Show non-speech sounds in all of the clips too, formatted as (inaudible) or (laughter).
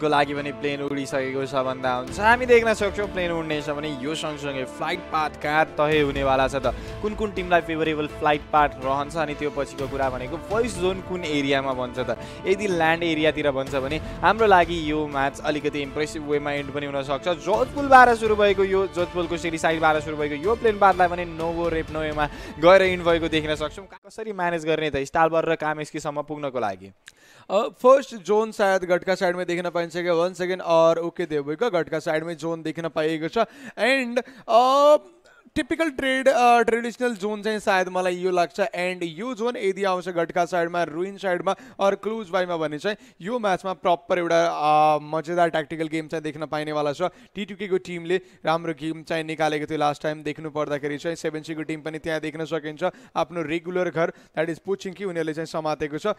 को लागि पनि प्लेन उडिसकेको छ भन्दा हुन्छ हामी देख्न सक्छौँ प्लेन उड्नेछ भने यो सँगसँगै फ्लाइट पाथ कहाँ तय हुनेवाला छ त कुन कुन टिमलाई फेभरेबल फ्लाइट पाथ रहन्छ अनि त्यो पछिको कुरा भनेको फर्स्ट जोन कुन एरियामा भन्छ त यदि ल्यान्ड एरियातिर भन्छ भने हाम्रो लागि यो म्याच अलिकति इम्प्रेसिभ वेमा एन्ड पनि हुनसक्छ जोधपुलबाट सुरु भएको यो जोधपुरको जोधपुलको साइड साइडबाट सुरु भएको यो प्लेन पाथलाई पनि नोभो रेप नोवेमा गएर इन्ड भएको देख्न सक्छौँ कसरी म्यानेज गर्ने त स्टालबर र कामेस्कीसम्म पुग्नको लागि फर्स्ट जोन सायद गटका साइडमा देख्न पाइन्छ पाइन्छ क्या वान सेकेन्ड अर ओके देवको घटका साइडमै जोन देख्न पाइएको छ and typical trade traditional zone चाहिँ सायद मलाई यो लाग्छ एन्ड यो जोन यदि आउँछ घटका साइडमा रुइन साइडमा अरू क्लुज बाईमा भने चाहिँ यो म्याचमा प्रपर एउटा uh, मजेदार ट्याक्टिकल गेम चाहिँ देख्न पाइनेवाला छ टिटुकेको टिमले राम्रो गेम चाहिँ निकालेको थियो लास्ट टाइम देख्नु पर्दाखेरि चाहिँ सेभेन्सीको टिम पनि त्यहाँ देख्न सकिन्छ आफ्नो रेगुलर घर द्याट इज पोचिङकी उनीहरूले चाहिँ समातेको छ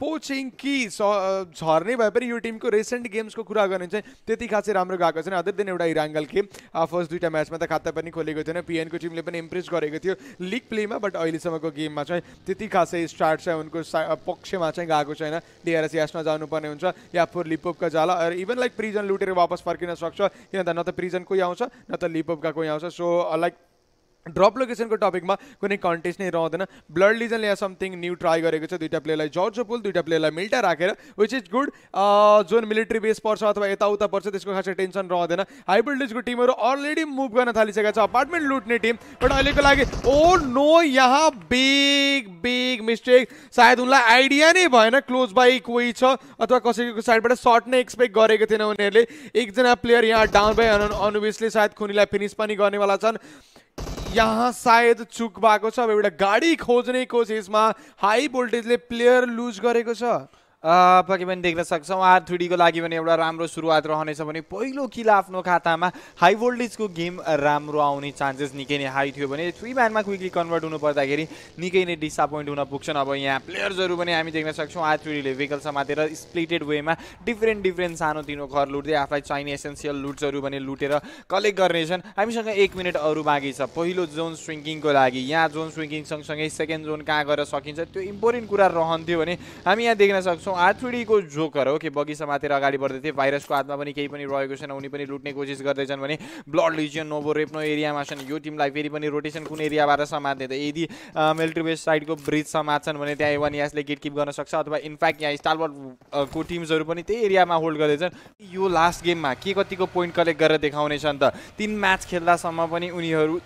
पोचिङकी uh, uh, झर्ने भए पनि यो टिमको रिसेन्ट गेम्सको कुरा गर्ने चाहिँ त्यति खासै राम्रो गएको छैन अदर देन एउटा इराङ्गल गेम फर्स्ट दुइटा म्याचमा त खाता पनि खोलेको थियो थिएन पिएनको टिमले पनि इम्प्रेस गरेको थियो लिग प्लेमा बट अहिलेसम्मको गेममा चाहिँ त्यति खासै स्टार्ट चाहिँ उनको पक्षमा चाहिँ गएको छैन डिआरएस यासमा जानुपर्ने हुन्छ या फोर लिपोपका जाला इभन लाइक प्रिजन लुटेर वापस फर्किन सक्छ किन त न त प्रिजन कोही आउँछ न त लिपोपका कोही आउँछ सो लाइक ड्रप लोकेसनको टपिकमा कुनै कन्टेस्ट नै रहँदैन ब्लड लिजनले यहाँ समथिङ न्यू ट्राई गरेको छ दुइटा प्लेयरलाई जर्जो पुल दुइटा प्लेयरलाई मिल्टा राखेर विच इज गुड जुन मिलिट्री बेस पर्छ अथवा यताउता पर्छ त्यसको खासै टेन्सन रहँदैन हाइब्रिड लिजको टिमहरू अलरेडी मुभ गर्न थालिसकेको छ अपार्टमेन्ट लुट्ने टिम बट अहिलेको लागि ओ oh नो यहाँ बिग बिग मिस्टेक सायद उनलाई आइडिया नै भएन क्लोज बाई कोही छ अथवा कसैको साइडबाट सर्ट नै एक्सपेक्ट गरेको थिएन उनीहरूले एकजना प्लेयर यहाँ डाउन बाई अनुविसले सायद खुनीलाई फिनिस पनि गर्नेवाला छन् यहाँ सायद चुक भएको छ अब एउटा गाडी खोज्ने कोसिसमा हाई भोल्टेजले प्लेयर लुज गरेको छ पनि देख्न सक्छौँ आर थ्रिडीको लागि भने एउटा राम्रो सुरुवात रहनेछ भने पहिलो किल आफ्नो खातामा हाई भोल्टेजको गेम राम्रो आउने चान्सेस निकै नै हाई थियो भने थ्री म्यानमा क्विकली कन्भर्ट हुनु पर्दाखेरि निकै नै डिसपोइन्ट हुन पुग्छन् अब यहाँ प्लेयर्सहरू पनि हामी देख्न सक्छौँ आर थ्रिडीले भेकल समातेर स्प्लिटेड वेमा डिफ्रेन्ट डिफ्रेन्ट सानोतिनो घर लुट्दै आफूलाई चाहिने एसेन्सियल लुट्सहरू भने लुटेर कलेक्ट गर्नेछन् हामीसँग एक मिनट अरू बाँकी छ पहिलो जोन स्विङ्किङको लागि यहाँ जोन स्विङ्किङ सँगसँगै सेकेन्ड जोन कहाँ गएर सकिन्छ त्यो इम्पोर्टेन्ट कुरा रहन्थ्यो भने हामी यहाँ देख्न सक्छौँ आर थ्रिडीको जोकर हो कि बगी समातेर अगाडि बढ्दै थिए भाइरसको हातमा पनि केही पनि रहेको छैन उनी पनि लुट्ने कोसिस गर्दैछन् भने ब्लड लिजियन नोभो रेप्नो एरियामा छन् यो टिमलाई फेरि पनि रोटेसन कुन एरियाबाट समात्ने त यदि मिलिट्री बेस साइडको ब्रिज समात्छन् भने त्यहाँ एवान यासले किप गर्न सक्छ अथवा इनफ्याक्ट यहाँ स्टारबर्डको टिम्सहरू पनि त्यही एरियामा होल्ड गर्दैछन् यो लास्ट गेममा के कतिको पोइन्ट कलेक्ट गरेर देखाउनेछन् त तिन म्याच खेल्दासम्म पनि उनीहरू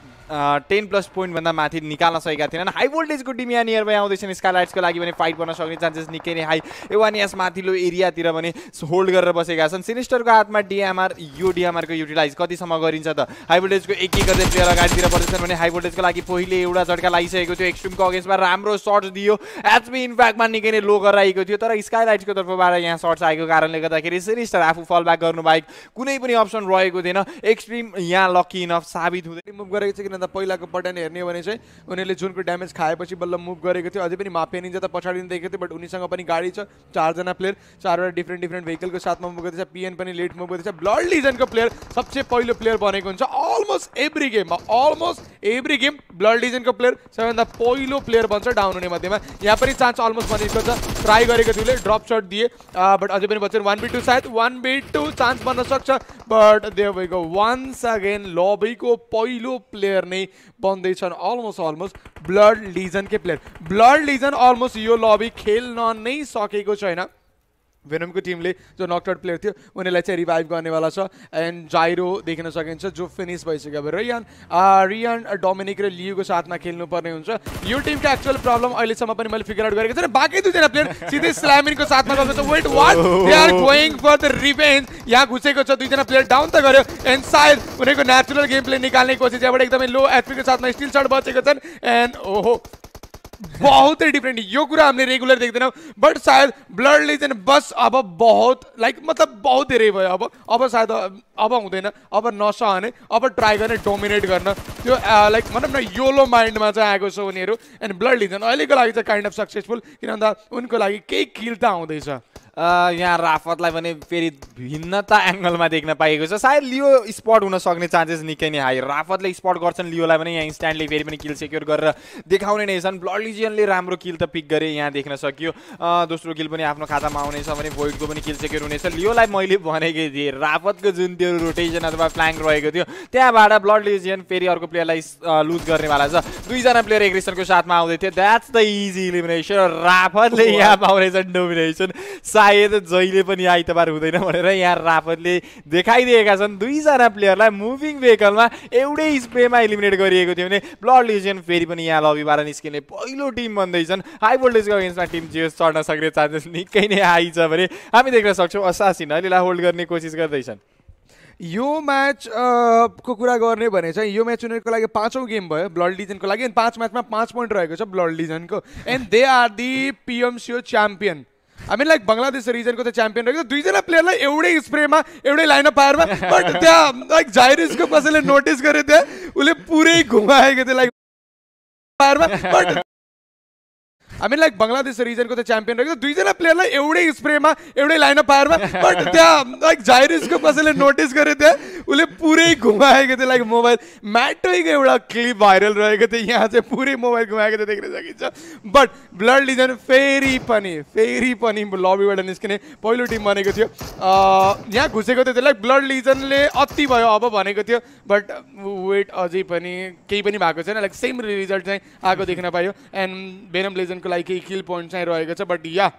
टेन प्लस पोइन्टभन्दा माथि निकाल्न सकेका थिएनन् हाई भोल्टेजको टिम यहाँ नियरबाई आउँदैछन् स्कालाइट्सको लागि भने फाइट गर्न सक्ने चान्सेस निकै नै हाई एवान यस माथिल्लो एरियातिर पनि होल्ड गरेर बसेका छन् सिनिस्टरको हातमा डिएमआर यो डिएमआरको युटिलाइज कतिसम्म गरिन्छ त हाई भोल्टेजको एक एक गर्दै प्लेयर अगाडितिर पर्दैछन् भने हाई भोल्टेजको लागि पहिले एउटा झट्का लागिसकेको थियो एक्सट्रिमको अगेन्स्टमा राम्रो सर्ट दियो एचपी इन्फ्याक्टमा निकै नै लो गराइएको थियो तर स्काइलाइट्सको तर्फबाट यहाँ सर्ट्स आएको कारणले गर्दाखेरि सिनिस्टर आफू फलब्याक गर्नु बाहेक कुनै पनि अप्सन रहेको थिएन एक्सट्रिम यहाँ लकी इनफ साबित हुँदै मुभ गरेको छ किन भन्दा पहिलाको पटन हेर्ने हो भने चाहिँ उनीहरूले जुन कुरो ड्यामेज खाएपछि बल्ल मुभ गरेको थियो अझै पनि माफिया निन्जा त पछाडि देखेको थियो बट उनीसँग पनि गाडी छ चारजना प्लेयर चारवटा डिफ्रेन्ट डिफ्रेन्ट भेहिकलको साथमा मुभ गर्दैछ पिएन पनि लेट मुभ गर्दैछ ब्लड लिजनको प्लेयर सबसे पहिलो प्लेयर बनेको हुन्छ all almost every game almost every game blood legion को player सबैभन्दा भन्दा पहिलो player बन्छ डाउन मध्य में यहाँ पर चांस अलमोस्ट बनिसकेको छ ट्राई गरेको थियो ड्रप सट दिए बट अज भी बच्चे वन बी टू सायद वन बी टू चांस बन सक्छ बट देवको वान्स अगेन लबीको पहिलो प्लेयर नहीं बंद अलमोस्ट अलमोस्ट ब्लड लिजन के प्लेयर ब्लड लिजन अलमोस्ट योग लबी खेल नै सकते भेनमको टिमले जो नकआउट प्लेयर थियो उनीहरूलाई चाहिँ रिभाइभ गर्नेवाला छ एन्ड जाइरो देख्न सकिन्छ जो फिनिस भइसक्यो अब रियान रियान डोमिनिक र लियुको साथमा खेल्नुपर्ने हुन्छ यो टिमको एक्चुअल प्रब्लम अहिलेसम्म पनि मैले फिगर आउट गरेको छु बाकी बाँकी दुईजना प्लेयर सिधै स्लामिनको साथमा गएको छ wait what they are going for the revenge यहाँ घुसेको छ दुईजना प्लेयर डाउन त गर्यो एन्ड सायद उनीहरूको नेचुरल गेम प्ले निकाल्ने कोसिस यहाँबाट एकदमै लो एचपीको साथमा स्टिल सर्ट बचेको छन् एन्ड ओहो बहुत ही डिफरेंट यो कुरा हामीले रेगुलर देख्दैनौँ बट सायद ब्लड लिजन बस अब बहुत लाइक मतलब बहुत धेरै भयो अब अब सायद अब हुँदैन अब नसहने अब ट्राई गर्ने डोमिनेट गर्न त्यो लाइक भनौँ न योलो माइन्डमा चाहिँ आएको छ उनीहरू एन्ड ब्लड लिजन अहिलेको लागि चाहिँ काइन्ड अफ सक्सेसफुल किन उनको लागि केही किल त आउँदैछ यहाँ राफतलाई पनि फेरि भिन्नता एङ्गलमा देख्न पाएको छ सायद लियो स्पट हुन सक्ने चान्सेस निकै नै हाई राफतले स्पट गर्छन् लियोलाई पनि यहाँ इन्स्ट्यान्टली फेरि पनि किल सेक्योर गरेर देखाउने नै छन् ब्लड लिजियनले राम्रो किल त पिक गरे यहाँ देख्न सकियो दोस्रो किल पनि आफ्नो खातामा आउनेछ भने भोइडको पनि किल सेक्योर हुनेछ लियोलाई मैले भनेकै थिएँ राफतको जुन त्यो रोटेसन अथवा फ्ल्याङ्क रहेको थियो त्यहाँबाट ब्लड लिजियन फेरि अर्को प्लेयरलाई लुज गर्नेवाला छ दुईजना प्लेयर एग्रेसनको साथमा आउँदै थियो द्याट्स द इजी इलिमिनेसन राफतले यहाँ पाउनेछन् डोमिनेसन आए त जहिले पनि आइतबार हुँदैन भनेर यहाँ रापतले देखाइदिएका छन् दुईजना प्लेयरलाई मुभिङ भेहिकलमा एउटै स्प्रेमा इलिमिनेट गरिएको थियो भने ब्लड लिजन फेरि पनि यहाँ लबीबाट निस्किने पहिलो टिम बन्दैछन् हाई भोल्टेजको अगेन्स्टमा टिम जियोस् चढ्न सक्ने चान्सेस निकै नै हाई छ भने हामी देख्न सक्छौँ असासिन अलिला होल्ड गर्ने कोसिस गर्दैछन् यो म्याच को कुरा गर्ने भने चाहिँ यो म्याच उनीहरूको लागि पाँचौँ गेम भयो ब्लड लिजनको लागि पाँच म्याचमा पाँच पोइन्ट रहेको छ ब्लड लिजनको and they are the PMCO champion I mean like Bangladesh region को चैंपियन राहील दुईजना प्लेअरला एवढे स्प्रे मा एवटे लाइन पायर मा बट त्या लाईक जायरिस को कसले नोटीस करे ते उले पुरे घुमाए गेते लाईक पायर मा but I mean like Bangladesh रिजनको त च्याम्पियन रहेको छ दुईजना प्लेयरलाई एउटै स्प्रेमा एउटै लाइन अफ फायरमा बट त्यहाँ लाइक जाइरिसको कसैले नोटिस गर्यो त्यहाँ उसले पुरै घुमाएको थियो लाइक मोबाइल म्याटैको एउटा क्लिप भाइरल रहेको थियो यहाँ चाहिँ पुरै मोबाइल घुमाएको थियो देख्न सकिन्छ बट ब्लड लिजन फेरि पनि फेरि पनि लबीबाट निस्किने पहिलो टिम बनेको थियो यहाँ घुसेको थियो त्यसलाई ब्लड लिजनले अति भयो अब भनेको थियो बट वेट अझै पनि केही पनि भएको छैन लाइक सेम रिजल्ट चाहिँ आएको देख्न पायो एन्ड बेनम लिजनको लागि केही किल पोइन्ट चाहिँ रहेको छ बट या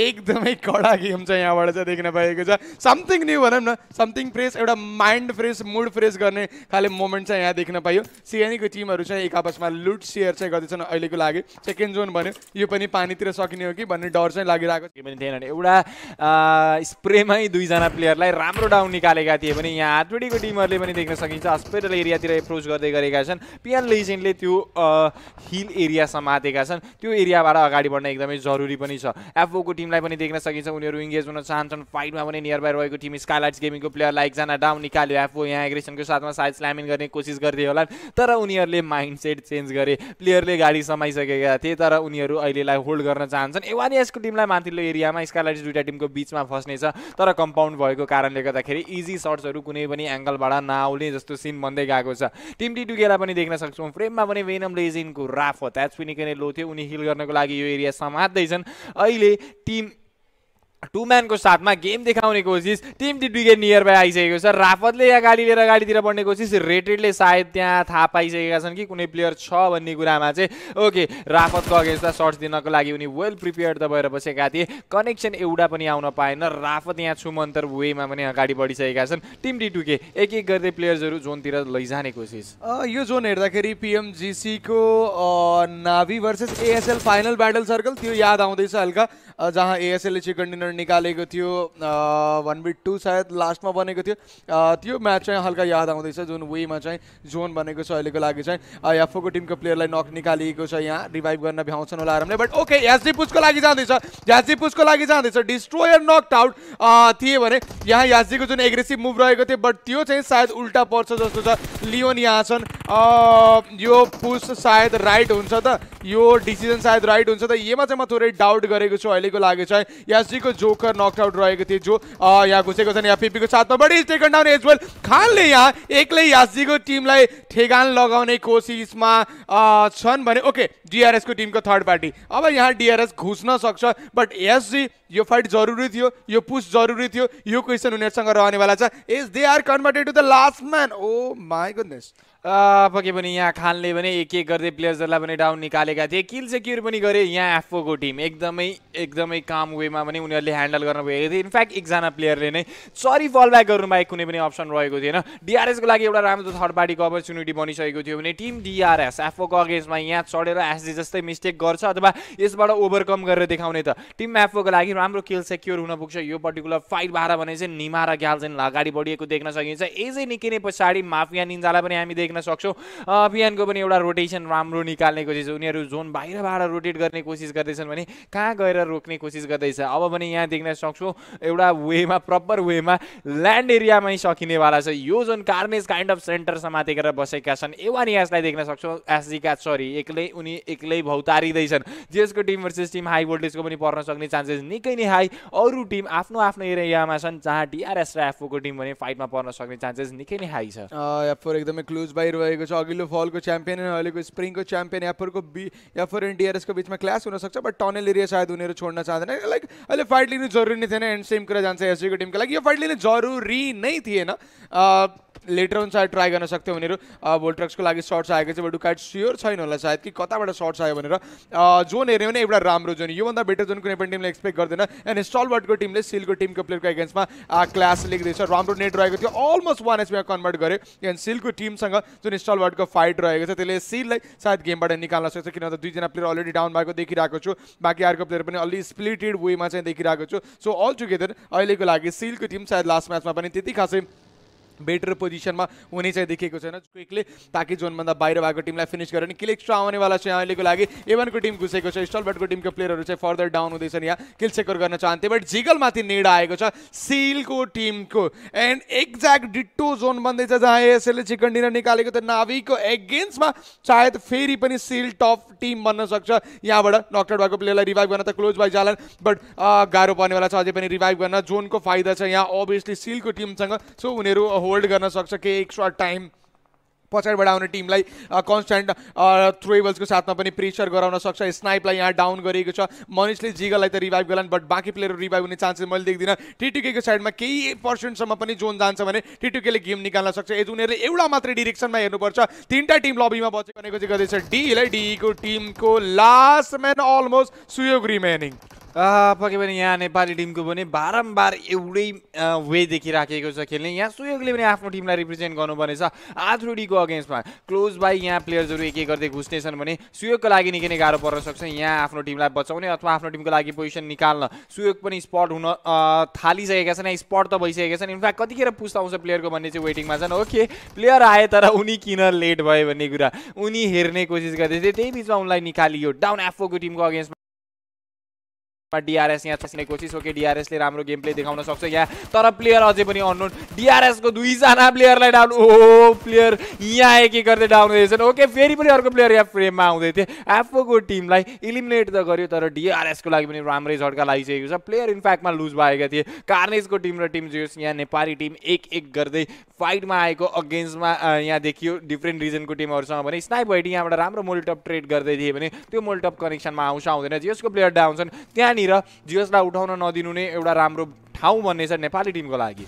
एकदमै कडा गेम चाहिँ यहाँबाट चाहिँ देख्न पाएको छ समथिङ न्यू भनौँ न समथिङ फ्रेस एउटा माइन्ड फ्रेस मुड फ्रेस गर्ने खाले मोमेन्ट चाहिँ यहाँ देख्न पाइयो सिएनीको टिमहरू चाहिँ एक आपसमा लुट सेयर चाहिँ गर्दैछन् अहिलेको लागि सेकेन्ड जोन भन्यो यो पनि पानीतिर सकिने हो कि भन्ने डर चाहिँ लागिरहेको थिएन एउटा स्प्रेमै दुईजना प्लेयरलाई राम्रो डाउन निकालेका थिए भने यहाँ हातबेडीको टिमहरूले पनि देख्न सकिन्छ हस्पिटल एरियातिर एप्रोच गर्दै गरेका छन् पिएन लेजेन्डले त्यो हिल एरिया समातेका छन् त्यो एरियाबाट अगाडि बढ्न एकदमै जरुरी पनि छ एफओको टिमलाई पनि देख्न सकिन्छ उनीहरू इङ्गेज हुन चाहन्छन् फाइटमा पनि नियर बाई रहेको टिम स्काइलाइट्स गेमिङको प्लेयरलाई एकजना डाउन निकाल्यो एफओ यहाँ एग्रेसनको साथमा सायद स्ल्यामिङ गर्ने कोसिस गरिदियो होला तर उनीहरूले माइन्ड चेन्ज गरे प्लेयरले गाडी समाइसकेका थिए तर उनीहरू अहिलेलाई होल्ड गर्न चाहन्छन् एवानियासको टिमलाई माथिल्लो एरियामा स्काइलाइट्स दुइटा टिमको बिचमा फस्नेछ तर कम्पाउन्ड भएको कारणले गर्दाखेरि इजी सर्ट्सहरू कुनै पनि एङ्गलबाट नआउने जस्तो सिन बन्दै गएको छ टिम टी टुगेला पनि देख्न सक्छौँ फ्रेममा पनि वेनम लेजिनको राफ हो त्याच पनि लो थियो उनी हिल गर्नको लागि यो एरिया समात्दैछन् अहिले team टु म्यानको साथमा गेम देखाउने कोसिस टिम डिडुके नियर बाई आइसकेको छ राफतले यहाँ गाडी लिएर गाडीतिर बढ्ने कोसिस रेटेडले सायद त्यहाँ थाहा पाइसकेका छन् कि कुनै प्लेयर छ भन्ने कुरामा चाहिँ ओके राफतको अगेन्स्टमा सर्ट्स दिनको लागि उनी वेल प्रिपेयर त भएर बसेका थिए कनेक्सन एउटा पनि आउन पाएन राफत यहाँ छुमन्तर वेमा पनि अगाडि बढिसकेका छन् टिम टुके एक एक गर्दै प्लेयर्सहरू जोनतिर लैजाने कोसिस यो जोन हेर्दाखेरि पिएमजिसीको नाभी versus ASL final battle circle त्यो याद आउँदैछ हल्का जहाँ एएसएलले चिकन डिनर रन निकालेको थियो वान बिट टू सायद लास्टमा बनेको थियो त्यो म्याच चाहिँ हल्का याद आउँदैछ जुन वेमा चाहिँ जोन बनेको छ अहिलेको लागि चाहिँ याफोको टिमको प्लेयरलाई नक निकालिएको छ यहाँ रिभाइभ गर्न भ्याउँछन् होला आरामले बट ओके याजी पुसको लागि जाँदैछ याजी पुसको लागि जाँदैछ डिस्ट्रोयर नक्ड आउट थिए भने यहाँ याजीको जुन एग्रेसिभ मुभ रहेको थियो बट त्यो चाहिँ सायद उल्टा पर्छ जस्तो छ लियोन यहाँ छन् यो पुस सायद राइट हुन्छ त यो डिसिजन सायद राइट हुन्छ त यसमा चाहिँ म थोरै डाउट गरेको छु अहिलेको लागि चाहिँ याजीको जोकर आउट रहेको थियो जो यहाँ घुसेको छन् यहाँ पिपीको साथमा body taken down as well खानले यहाँ एक्लै यासीको टिमलाई ठेगान लगाउने कोसिसमा छन् भने ओके डिआरएसको टिमको थर्ड पार्टी अब यहाँ डिआरएस घुस्न सक्छ बट एसजी यो फाइट जरुरी थियो यो पुस जरुरी थियो यो क्वेसन उनीहरूसँग रहनेवाला छ is they are converted to the last man oh my goodness पके पनि यहाँ खानले भने एक एक गर्दै प्लेयर्सहरूलाई पनि डाउन निकालेका थिए किल सेक्युर पनि गरे यहाँ एफओको टिम एकदमै एकदमै काम वेमा पनि उनीहरूले ह्यान्डल गर्न भएको थियो इनफ्याक्ट एकजना प्लेयरले नै सरी बलब्याक गर्नुबाहेक कुनै पनि अप्सन रहेको थिएन डिआरएसको लागि एउटा राम्रो थर्ड पार्टीको अपर्च्युनिटी बनिसकेको थियो भने टिम डिआरएस एफओको अगेन्स्टमा यहाँ चढेर एसडी जस्तै मिस्टेक गर्छ अथवा यसबाट ओभरकम गरेर देखाउने त टिम एफओको लागि राम्रो किल सेक्योर हुन पुग्छ यो पर्टिकुलर फाइट भएर भने चाहिँ निमा र ग्याल्जेनलाई अगाडि बढिएको देख्न सकिन्छ एजै निकै नै पछाडि माफिया निन्जालाई पनि हामी देख्न सक्छौँ बिहानको पनि एउटा रोटेसन राम्रो निकाल्ने कोसिस उनीहरू जोन बाहिरबाट रोटेट गर्ने कोसिस गर्दैछन् भने कहाँ गएर रोक्ने कोसिस गर्दैछ अब पनि यहाँ देख्न सक्छौँ एउटा वेमा प्रपर वेमा ल्यान्ड एरियामै सकिनेवाला छ यो zone carnage kind of centre समातेर बसेका छन् एवा यसलाई देख्न सक्छौँ एसजीका सरी एक्लै उनी एक्लै भौतारिँदैछन् जसको टिम भर्सेस टिम हाई भोल्टेजको पनि पर्न सक्ने चान्सेस निकै नै हाई अरू टिम आफ्नो आफ्नो एरियामा छन् जहाँ डिआरएस र एफओको टिम भने फाइटमा पर्न सक्ने चान्सेस निकै नै हाई छ एफओ एकदमै क्लोज फाइट भएको छ अघिल्लो फलको च्याम्पियन अहिलेको स्प्रिङको च्याम्पियन एफरको बी एफर एन्ड डिआरएसको बिचमा क्ल्यास हुनसक्छ बट टनल एरिया सायद उनीहरू छोड्न चाहँदैन लाइक अहिले फाइट लिनु जरुरी नै थिएन एन्ड सेम कुरा जान्छ एसजीको टिमको लागि यो फाइट लिनु जरुरी नै थिएन लेटर अन सायद ट्राई गर्न सक्थ्यो उनीहरू भोल्ट्रक्सको लागि सर्ट्स आएको चाहिँ बटु काट स्योर छैन होला सायद कि कताबाट सर्ट्स आयो भनेर जोन हेऱ्यो भने एउटा राम्रो जोन योभन्दा बेटर जोन कुनै पनि टिमले एक्सपेक्ट गर्दैन एन्ड स्टलवर्डको टिमले सिलको टिमको प्लेयरको एगेन्स्टमा क्लास लेख्दैछ राम्रो नेट रहेको थियो अलमोस्ट वान एचपीमा कन्भर्ट गर्यो एन्ड सिलको टिमसँग जुन स्टलवर्डको फाइट रहेको छ त्यसले सिललाई सायद गेमबाट निकाल्न सक्छ किनभने दुईजना प्लेयर अलरेडी डाउन भएको देखिरहेको छु बाँकी अर्को प्लेयर पनि अलि स्प्लिटेड वेमा चाहिँ देखिरहेको छु सो अल टुगेदर अहिलेको लागि सिलको टिम सायद लास्ट म्याचमा पनि त्यति खासै बेटर पोजिसनमा हुने चाहिँ देखेको छैन क्विकले ताकि जोनभन्दा बाहिर भएको टिमलाई फिनिस गरेर किल एक्स्ट्रा आउनेवाला छ यहाँ अहिलेको लागि एभनको टिम घुसेको छ स्टलबेटको टिमको प्लेयरहरू चाहिँ फर्दर डाउन हुँदैछन् यहाँ किल सेकर गर्न चाहन्थे बट जिगलमाथि नेड आएको छ सिलको टिमको एन्ड एक्ज्याक्ट डिटो जोन बन्दैछ जहाँ एएसएलले चिकन डिनर निकालेको त नाभिको एगेन्स्टमा सायद फेरि पनि सिल टप टिम बन्न सक्छ यहाँबाट नकआउट भएको प्लेयरलाई रिभाइभ गर्न त क्लोज जालन बट गाह्रो पर्नेवाला छ अझै पनि रिभाइभ गर्न जोनको फाइदा छ यहाँ अभियसली सिलको टिमसँग सो उनीहरू होल्ड गर्न सक्छ केही एक्स्ट्रा टाइम पछाडिबाट आउने टिमलाई कन्सटेन्ट थ्रोएबल्सको साथमा पनि प्रेसर गराउन सक्छ स्नाइपलाई यहाँ डाउन गरिएको छ मनिषले जिगललाई त रिभाइभ गर्लान् बट बाँकी प्लेयर रिभाइभ हुने चान्सेस मैले देख्दिनँ टिटुकेको साइडमा केही पर्सेन्टसम्म पनि जोन जान्छ भने टिटुकेले गेम निकाल्न सक्छ यदि उनीहरूले एउटा मात्रै डिरेक्सनमा हेर्नुपर्छ तिनवटा टिम लबीमा बचेको भनेको चाहिँ गर्दैछ डीलाई डीको टिमको last man almost Suyog remaining पक्कै पनि यहाँ नेपाली टिमको पनि बारम्बार एउटै वे देखिराखेको छ खेल्ने यहाँ सुयोगले पनि आफ्नो टिमलाई रिप्रेजेन्ट गर्नुपर्ने छ आथ्रुडीको अगेन्स्टमा क्लोज बाई यहाँ प्लेयर्सहरू एक एक गर्दै घुस्नेछन् भने सुयोगको लागि निकै नै गाह्रो पर्न सक्छ यहाँ आफ्नो टिमलाई बचाउने अथवा आफ्नो टिमको लागि पोजिसन निकाल्न सुयोग पनि स्पट हुन थालिसकेका छन् स्पट त भइसकेका छन् इनफ्याक्ट कतिखेर आउँछ प्लेयरको भन्ने चाहिँ वेटिङमा छन् ओके प्लेयर आए तर उनी किन लेट भयो भन्ने कुरा उनी हेर्ने कोसिस गर्दै थिए त्यही बिचमा उनलाई निकालियो डाउन एफोको टिमको अगेन्स्टमा डिआरएस यहाँ चाहिँ कोसिस हो कि डिआरएसले राम्रो गेम प्ले देखाउन सक्छ यहाँ तर प्लेयर अझै पनि अननोन डिआरएसको दुईजना प्लेयरलाई डाउन ओ प्लेयर यहाँ एक एक गर्दै डाउन हुँदैछन् ओके फेरि पनि अर्को प्लेयर यहाँ फ्रेममा आउँदै थिए आफूको टिमलाई इलिमिनेट त गर्यो तर डिआरएसको लागि पनि राम्रै झड्का लागिसकेको छ प्लेयर इन्फ्याक्टमा लुज भएका थिए कार्नेजको टिम र टिम जोस् यहाँ नेपाली टिम एक एक गर्दै फाइटमा आएको अगेन्स्टमा यहाँ देखियो डिफ्रेन्ट रिजनको टिमहरूसँग भने स्नाइप भाइटी यहाँबाट राम्रो मोल्टप ट्रेड गर्दै थिए भने त्यो मोल्टप कनेक्सनमा आउँछ आउँदैन जसको प्लेयर डाउन छन् त्यहाँनिर यहाँनिर जीएसलाई उठाउन नदिनु नै एउटा राम्रो ठाउँ भन्ने छ नेपाली टिमको लागि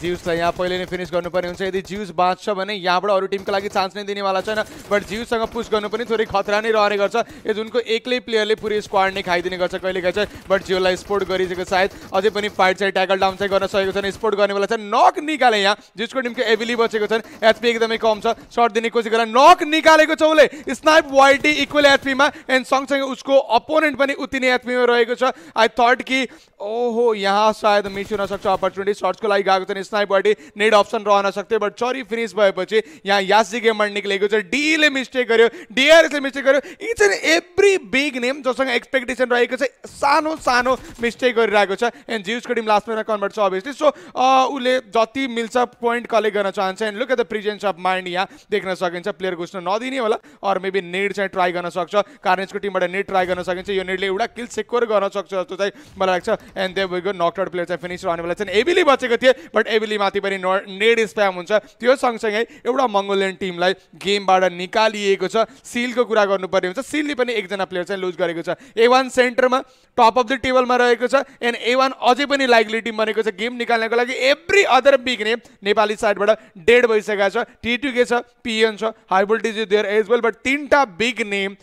ज्युसलाई यहाँ पहिले नै फिनिस गर्नुपर्ने हुन्छ यदि ज्युस बाँच्छ भने यहाँबाट अरू टिमको लागि चान्स नै दिनेवाला छैन बट ज्युससँग पुस गर्नु पनि थोरै खतरा नै रहने गर्छ यो जुनको एक्लै प्लेयरले पुरै स्क्वाड नै खाइदिने गर्छ कहिले गर्छ बट जिउलाई स्पोर्ट गरिसकेको सायद अझै पनि फाइट चाहिँ ट्याकल डाउन चाहिँ गर्न सकेको छैन स्पोर्ट गर्नेवाला छ नक निकाले यहाँ जिसको टिमको एबिली बचेको छन् एचपी एकदमै कम छ सर्ट दिने कोसिस गरेर नक निकालेको छ उसले स्नाइप वाइटी इक्वल एचपीमा एन्ड सँगसँगै उसको अपोनेन्ट पनि उति नै एचपीमा रहेको छ आई थर्ट कि ओहो यहाँ सायद सायद मिस हुन सक्छ अपर्च्युनिटी सर्ट्सको लागि गएको थिएन स्नाइपबाट नेट अप्सन रहन सक्थ्यो बट चरी फिनिस भएपछि यहाँ यासी गेमबाट निक्लेको छ डीले मिस्टेक गर्यो डिआरएसले मिस्टेक गर्यो it's an every big name जसँग एक्सपेक्टेसन रहेको छ सानो सानो मिस्टेक गरिरहेको छ एन्ड जिउसको टिम लास्टमा कन्भर्ट छ अभियसली सो उसले जति मिल्छ पोइन्ट कलेक्ट गर्न चाहन्छ and look at the presence of mind यहाँ देख्न सकिन्छ प्लेयर घुस्न नदिने होला अरू मेबी नेट चाहिँ ट्राई गर्न सक्छ कार्नेसको टिमबाट नेट ट्राई गर्न सकिन्छ यो नेटले एउटा किल सेक्योर गर्न सक्छ जस्तो चाहिँ मलाई लाग्छ एन्ड दे वी गो प्लेयर चाहिँ फिनिस आउने बेला एबिली e बचेको थिए बट एबिली माथि पनि नेड स्प्याम हुन्छ त्यो सँगसँगै एउटा मङ्गोलियन टिमलाई गेमबाट निकालिएको छ सिलको कुरा गर्नुपर्ने हुन्छ सिलले पनि एकजना प्लेयर चाहिँ लुज गरेको छ ए वान सेन्टरमा टप अफ द टेबलमा रहेको छ एन्ड ए वान अझै पनि लाइकली टिम बनेको छ गेम निकाल्नको लागि every other big name Nepali साइडबाट डेड भइसकेको छ टिटुके छ पिएन छ high voltage there as well but तिनवटा बिग नेम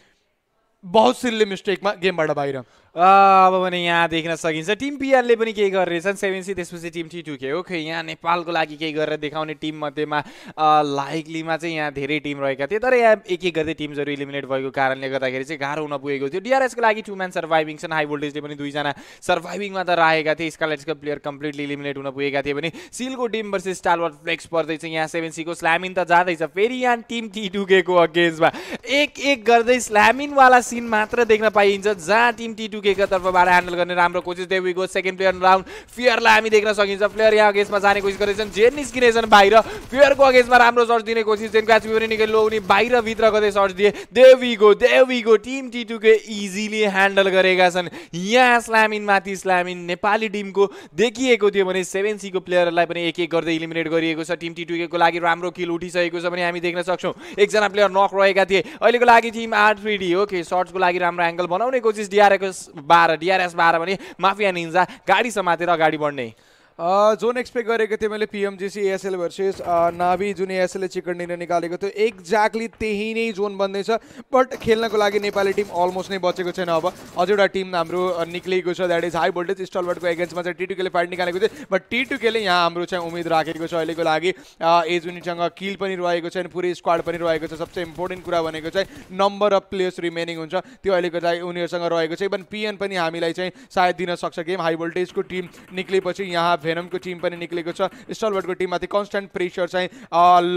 बहुत सिलले मिस्टेकमा गेमबाट बाहिर अब भने यहाँ देख्न सकिन्छ टिम पिआरले पनि केही गरिरहेछन् सेभेन सी त्यसपछि team T two K okay यहाँ नेपालको लागि केही गरेर देखाउने टिम मध्येमा लाइकलीमा चाहिँ यहाँ धेरै टिम रहेका थिए तर यहाँ एक एक गर्दै टिम्सहरू इलिमिनेट भएको कारणले गर्दाखेरि चाहिँ गाह्रो हुन पुगेको थियो डिआरएसको लागि टु म्यान सर्भाइभिङ छन् हाई भोल्टेजले पनि दुईजना सर्भाइभिङमा त राखेका थिए स्कालेट्सको प्लेयर कम्प्लिटली इलिमिनेट हुन पुगेका थिए भने सिलको टिम भर्सेस स्टालवर्ड फ्लेक्स पर्दैछ यहाँ सेभेन सीको स्ल्यामिन त जाँदैछ फेरि यहाँ टिम टी टुकेको अगेन्स्टमा एक एक गर्दै स्ल्यामिनवाला सिन मात्र देख्न पाइन्छ जहाँ टिम टी युकेका तर्फबाट ह्यान्डल गर्ने राम्रो कोसिस देवी गो सेकेन्ड प्लेयर राउन्ड फियरलाई हामी देख्न सकिन्छ प्लेयर यहाँ अगेन्समा जाने कोसिस गरेछन् जे निस्किनेछन् बाहिर फियरको अगेन्समा राम्रो सर्च दिने कोसिस जेन आज पनि निकै लो उनी बाहिरभित्र गर्दै सर्च दिए देवी गो देवी गो टिम टी टूको इजिली ह्यान्डल गरेका छन् यहाँ माथि स्लामिन नेपाली टिमको देखिएको थियो भने सेभेन सीको प्लेयरलाई पनि एक एक गर्दै इलिमिनेट गरिएको छ टिम टी टुकेको लागि राम्रो किल उठिसकेको छ भने हामी देख्न सक्छौँ एकजना प्लेयर नक रहेका थिए अहिलेको लागि team R three D okay सर्ट्सको लागि राम्रो एङ्गल बनाउने कोसिस डिआरएको बाह्र डिआरएस बाह्र भने माफिया निन्जा गाडी समातेर अगाडि बढ्ने जोन एक्सपेक्ट गरेको थिएँ मैले पिएमजिसी एएसएल भर्सेस नाभि जुन एएसएलले चिकन डिनर निकालेको थियो एक्ज्याक्टली त्यही नै जोन बन्दैछ बट खेल्नको लागि नेपाली टिम अलमोस्ट नै बचेको छैन अब अझ एउटा टिम हाम्रो निक्लिएको छ द्याट इज हाई भोल्टेज स्टलबर्टको एगेन्स्टमा चाहिँ टिटुकेले फाइट निकालेको थियो बट टिटुकेले यहाँ हाम्रो चाहिँ उम्मेद राखेको छ अहिलेको लागि एज युनिटसँग किल पनि रहेको छ अनि पुरै स्क्वाड पनि रहेको छ सबसे इम्पोर्टेन्ट कुरा भनेको चाहिँ नम्बर अफ प्लेयर्स रिमेनिङ हुन्छ त्यो अहिलेको चाहिँ उनीहरूसँग रहेको छ इभन पिएन पनि हामीलाई चाहिँ सायद दिन सक्छ गेम हाई भोल्टेजको टिम निक्लेपछि यहाँ भेनमको टिम पनि निक्लेको छ स्टलबर्टको टिममाथि कन्सटेन्ट प्रेसर चाहिँ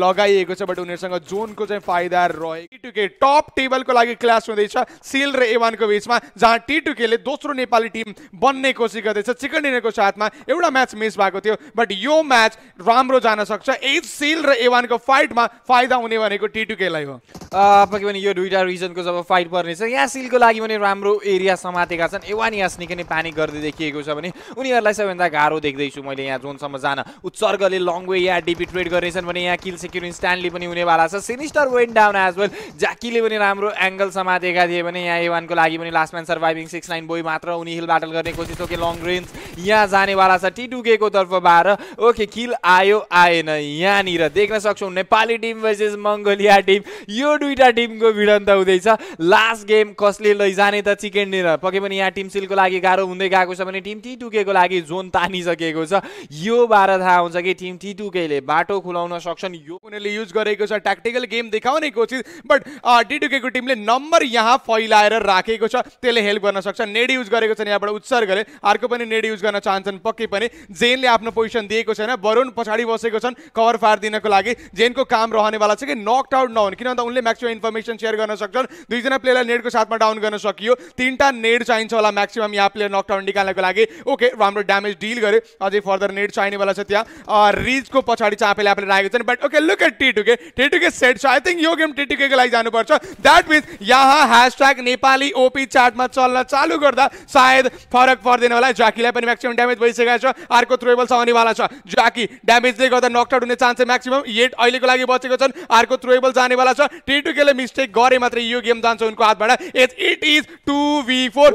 लगाइएको छ बट उनीहरूसँग जोनको चाहिँ फाइदा रहे टिटुके टप टेबलको लागि क्लास हुँदैछ सिल र एवानको बिचमा जहाँ टिटुकेले दोस्रो नेपाली टिम बन्ने कोसिस गर्दैछ चिकनडिनरको साथमा एउटा म्याच मिस भएको थियो बट यो म्याच राम्रो जान सक्छ एज सिल र एवानको फाइटमा फाइदा हुने भनेको टिटुकेलाई हो के भने यो दुइटा रिजनको जब फाइट पर्नेछ यहाँ सिलको लागि भने राम्रो एरिया समातेका छन् एवान यस निकै नै पानी गर्दै देखिएको छ भने उनीहरूलाई सबैभन्दा गाह्रो देख्दैछु छु मैले यहाँ जोनसम्म जान उत्सर्गले लङ वे यहाँ डिपी ट्रेड गर्नेछन् भने यहाँ किल सेक्युर स्ट्यान्डली पनि हुनेवाला छ सिनिस्टर वेन डाउन एज वेल ज्याकीले पनि राम्रो एङ्गल समातेका थिए भने यहाँ एवानको लागि पनि last man surviving six nine बोई मात्र उनी हिल ब्याटल गर्ने कोसिस ओके लङ रेन्ज यहाँ जानेवाला छ टी टु तर्फबाट ओके किल आयो आएन यहाँनिर देख्न सक्छौँ Nepali team versus Mongolia team यो दुईवटा टिमको भिडन्त हुँदैछ लास्ट गेम कसले लैजाने त चिकेन डिनर पके पनि यहाँ टिम सिलको लागि गाह्रो हुँदै गएको छ भने टिम टी टुकेको लागि जोन तानिसकेको छ बाह्र थाहा हुन्छ कि टिम टी टुकेले बाटो खुलाउन सक्छन् यो उनीहरूले युज गरेको छ ट्याक्टिकल गेम देखाउने कोसिस बट टी टुकेको टिमले नम्बर यहाँ फैलाएर राखेको छ त्यसले हेल्प गर्न सक्छ नेड युज गरेको छ यहाँबाट उत्सर्गले अर्को पनि नेड युज गर्न चाहन्छन् पक्कै पनि जेनले आफ्नो पोजिसन दिएको छैन वरुण पछाडि बसेको छन् कभर फायर दिनको लागि जेनको काम रहनेवाला छ कि नक्ट आउट नहुन् किनभने त उनले म्याक्सिमम इन्फर्मेसन सेयर गर्न सक्छन् दुईजना प्लेयर नेडको साथमा डाउन गर्न सकियो तिनवटा नेड चाहिन्छ होला म्याक्सिमम यहाँ प्लेयर नक्ट आउट निकाल्नको लागि ओके राम्रो ड्यामेज डिल गरे अझै अझै फर्दर नेट चाहिने बेला छ त्यहाँ रिजको पछाडि आफैले आफैले राखेको छन् but okay look at T2K T2K set छ आई थिङ्क यो गेम टिटुकेको लागि जानुपर्छ द्याट मिन्स यहाँ ह्यासट्याग नेपाली ओपी चार्टमा चल्न चालु गर्दा सायद फरक पर्दैन होला ज्याकीलाई पनि म्याक्सिमम् ड्यामेज भइसकेको छ अर्को थ्रोएबल आउनेवाला छ ज्याकी ड्यामेजले गर्दा नकआउट हुने चान्स म्याक्सिमम् एट अहिलेको लागि बचेको छन् अर्को थ्रोएबल जानेवाला छ टिटुकेले मिस्टेक गरे मात्रै यो गेम जान्छ उनको हातबाट as it is to be four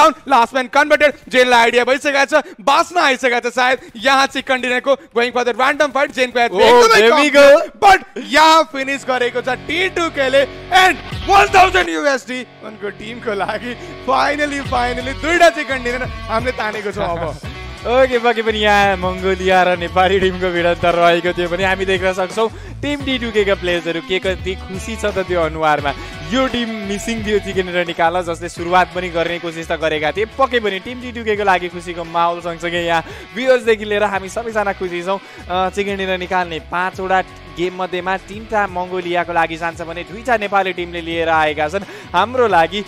down last man converted जेललाई आइडिया भइसकेको छ बाँच्न आइसकेको गया था शायद यहाँ चिकन डिनर को going for the random fight जेनको एट बट यहाँ फिनिश गरेको छ टी2 केले एन्ड 1000 थाउजन्ड युएसडी उनको टिमको लागि फाइनली फाइनली दुईवटा चिकन हामीले तानेको छ अब ओके (laughs) बाँकी पनि यहाँ मङ्गोलिया र नेपाली टिमको भिडन्त रहेको थियो भने हामी देख्न सक्छौँ टिम डी टुकेका प्लेयर्सहरू के कति खुसी छ त त्यो अनुहारमा यो टिम मिसिङ थियो चिकेनेर निकाल जसले सुरुवात पनि गर्ने कोसिस त गरेका थिए पक्कै पनि टिम जिटुकेको लागि खुसीको माहौल सँगसँगै यहाँ भ्युवर्सदेखि लिएर हामी सबैजना खुसी छौँ चिकेनेर निकाल्ने पाँचवटा गेम मध्येमा तिनवटा मङ्गोलियाको लागि जान्छ भने दुईवटा नेपाली टिमले लिएर आएका छन् हाम्रो लागि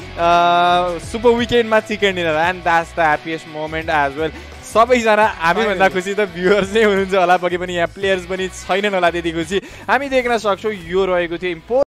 सुपर विकेन्डमा chicken dinner and that's the happiest moment as well सबैजना हामीभन्दा खुसी त भ्युवर्स नै हुनुहुन्छ होला पक्कै पनि यहाँ प्लेयर्स पनि छैनन् होला त्यति खुसी हामी देख्न सक्छौँ यो रहेको थियो इम्पोर्ट